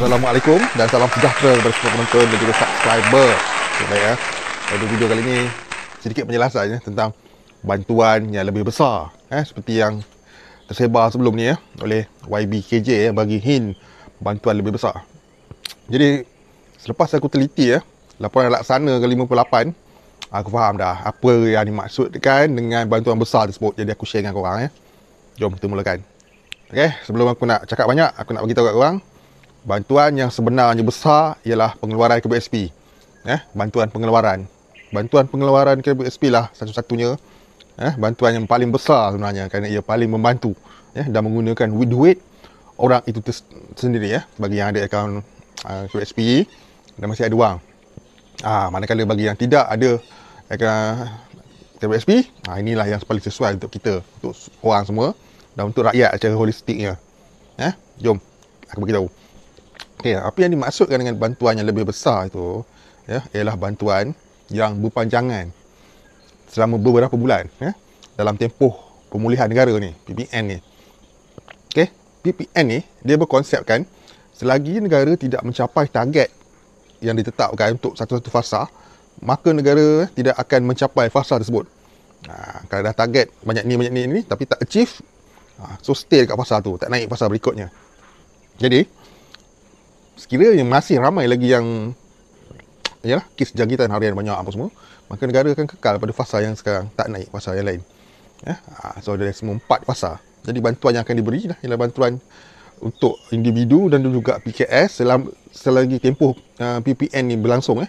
Assalamualaikum dan salam sejahtera kepada semua penonton dan juga subscriber. Okay, baik ya. Pada video kali ini sedikit penjelasan ya, tentang bantuan yang lebih besar eh seperti yang tersebar sebelum ni ya oleh YBKJ ya bagi hin bantuan lebih besar. Jadi selepas aku teliti ya laporan laksana ke-58 aku faham dah apa yang dimaksudkan dengan bantuan besar tersebut. Jadi aku share dengan korang ya. Jom kita mulakan. Okey, sebelum aku nak cakap banyak, aku nak bagi tahu korang bantuan yang sebenarnya besar ialah pengeluaran KBSP. Eh, bantuan pengeluaran. Bantuan pengeluaran KBSP lah satu-satunya eh bantuan yang paling besar sebenarnya kerana ia paling membantu eh dan menggunakan duit duit orang itu sendiri eh bagi yang ada akaun uh, ah, KBSP dan masih ada wang. Ah manakala bagi yang tidak ada akaun KBSP, ah inilah yang paling sesuai untuk kita, untuk orang semua dan untuk rakyat secara holistiknya. Eh, jom aku bagi tahu. Okay, apa yang dimaksudkan dengan bantuan yang lebih besar itu ya, ialah bantuan yang berpanjangan selama beberapa bulan ya, dalam tempoh pemulihan negara ni, PPN ni. Okay, PPN ni dia berkonsepkan selagi negara tidak mencapai target yang ditetapkan untuk satu-satu fasa, maka negara tidak akan mencapai fasa tersebut. Ha, kalau dah target banyak ni, banyak ni, ni tapi tak achieve, ha, so stay dekat fasa tu, tak naik fasa berikutnya. Jadi, sekiranya masih ramai lagi yang ialah kes jangkitan harian banyak apa semua maka negara akan kekal pada fasa yang sekarang tak naik fasa yang lain ya ha, so ada semua empat fasa jadi bantuan yang akan diberi lah ialah bantuan untuk individu dan juga PKS selam, selagi tempoh uh, ha, PPN ni berlangsung eh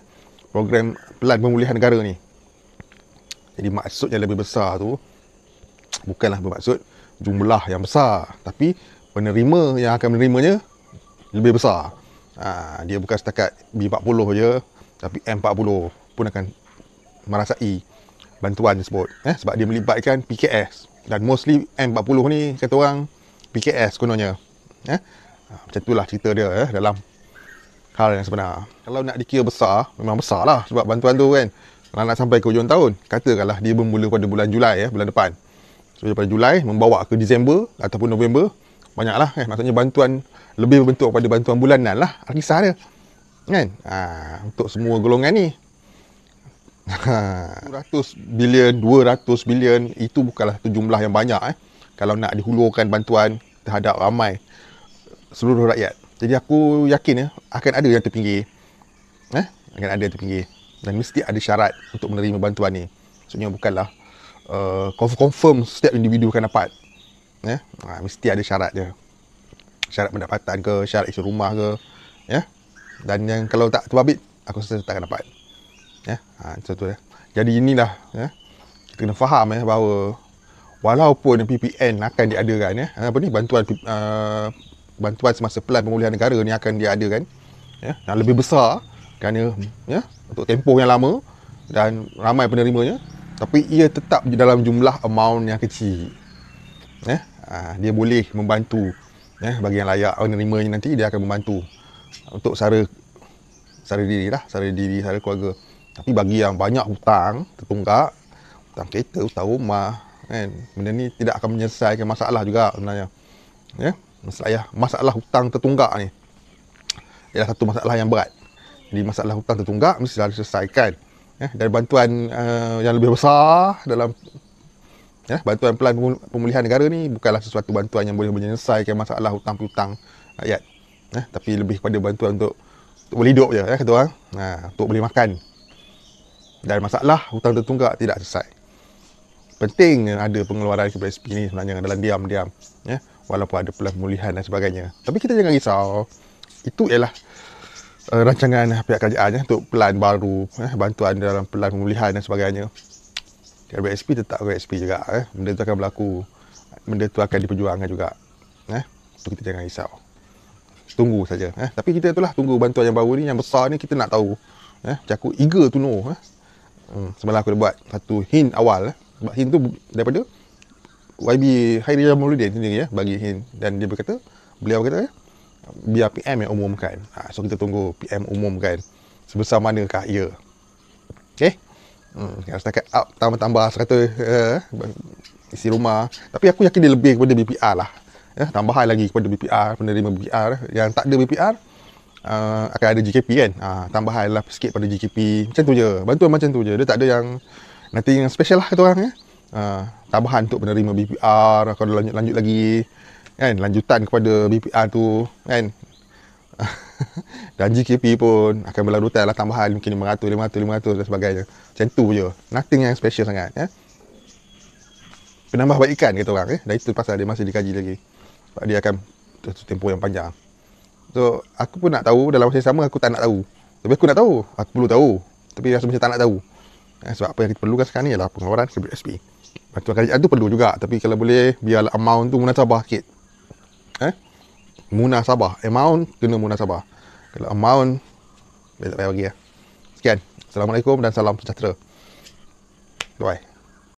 program pelan pemulihan negara ni jadi maksudnya lebih besar tu bukanlah bermaksud jumlah yang besar tapi penerima yang akan menerimanya lebih besar Ha, dia bukan setakat B40 je tapi M40 pun akan merasai bantuan tersebut eh sebab dia melibatkan PKS dan mostly M40 ni kata orang PKS kononnya eh ha, macam itulah cerita dia eh dalam hal yang sebenar kalau nak dikira besar memang besar lah sebab bantuan tu kan kalau nak sampai ke hujung tahun katakanlah dia bermula pada bulan Julai eh bulan depan so daripada Julai membawa ke Disember ataupun November banyaklah kan maksudnya bantuan lebih berbentuk pada bantuan bulanan lah kisah dia kan ha, untuk semua golongan ni 100 bilion 200 bilion itu bukanlah tu jumlah yang banyak eh kalau nak dihulurkan bantuan terhadap ramai seluruh rakyat jadi aku yakin ya eh, akan ada yang terpinggir eh akan ada yang terpinggir dan mesti ada syarat untuk menerima bantuan ni maksudnya bukanlah uh, confirm setiap individu akan dapat ya ha, mesti ada syarat dia syarat pendapatan ke syarat isi rumah ke ya dan yang kalau tak terbabit aku rasa tak akan dapat ya ha, macam tu ya jadi inilah ya kita kena faham ya bahawa walaupun PPN akan diadakan ya apa ni bantuan uh, bantuan semasa pelan pemulihan negara ni akan diadakan ya yang lebih besar kerana ya untuk tempoh yang lama dan ramai penerimanya tapi ia tetap di dalam jumlah amount yang kecil eh ha, dia boleh membantu ya bagi yang layak orang nerimanya nanti dia akan membantu untuk sara sara diri lah sara diri sara keluarga tapi bagi yang banyak hutang tertunggak hutang kereta hutang rumah kan benda ni tidak akan menyelesaikan masalah juga sebenarnya ya masalah masalah hutang tertunggak ni ialah satu masalah yang berat jadi masalah hutang tertunggak mesti harus diselesaikan ya dan bantuan uh, yang lebih besar dalam ya, bantuan pelan pemulihan negara ni bukanlah sesuatu bantuan yang boleh menyelesaikan masalah hutang piutang rakyat ya, tapi lebih kepada bantuan untuk, untuk boleh hidup je ya, kata orang ha, untuk boleh makan dan masalah hutang tertunggak tidak selesai penting ada pengeluaran KPSP ni sebenarnya dalam diam-diam ya, walaupun ada pelan pemulihan dan sebagainya tapi kita jangan risau itu ialah uh, rancangan pihak kerajaan ya, untuk pelan baru ya, bantuan dalam pelan pemulihan dan sebagainya kalau tetap BSP juga eh. Benda tu akan berlaku Benda tu akan diperjuangkan juga eh. Tu kita jangan risau Tunggu saja eh. Tapi kita itulah tunggu bantuan yang baru ni Yang besar ni kita nak tahu eh. Macam aku eager to know eh. hmm. Semalam aku dah buat satu hint awal eh. Sebab hint tu daripada YB Hairi Ramuludin sendiri ya, bagi hint dan dia berkata beliau kata eh, biar PM yang umumkan ha, so kita tunggu PM umumkan sebesar manakah ia Hmm, setakat up tambah-tambah 100 uh, isi rumah. Tapi aku yakin dia lebih kepada BPR lah. Ya, eh, tambahan lagi kepada BPR, penerima BPR. Yang tak ada BPR, uh, eh, akan ada GKP kan. Uh, ah, tambahan lah sikit pada GKP. Macam tu je. Bantuan macam tu je. Dia tak ada yang nanti yang special lah kata orang. Ya. Uh, tambahan untuk penerima BPR. Kalau lanjut-lanjut lagi. Kan, lanjutan kepada BPR tu. Kan, dan GKP pun akan berlarutan lah tambahan mungkin 500, 500, 500 dan sebagainya macam tu je nothing yang special sangat ya. penambah baik ikan kata orang eh. dan itu pasal dia masih dikaji lagi sebab dia akan tempoh yang panjang so aku pun nak tahu dalam masa yang sama aku tak nak tahu tapi aku nak tahu aku perlu tahu tapi rasa macam tak nak tahu eh, sebab apa yang kita perlukan sekarang ni ialah pengawaran KBSP bantuan kerajaan tu perlu juga tapi kalau boleh biarlah amount tu munasabah sikit munasabah eh, amount kena munasabah kalau amount saya tak payah bagi lah sekian Assalamualaikum dan salam sejahtera bye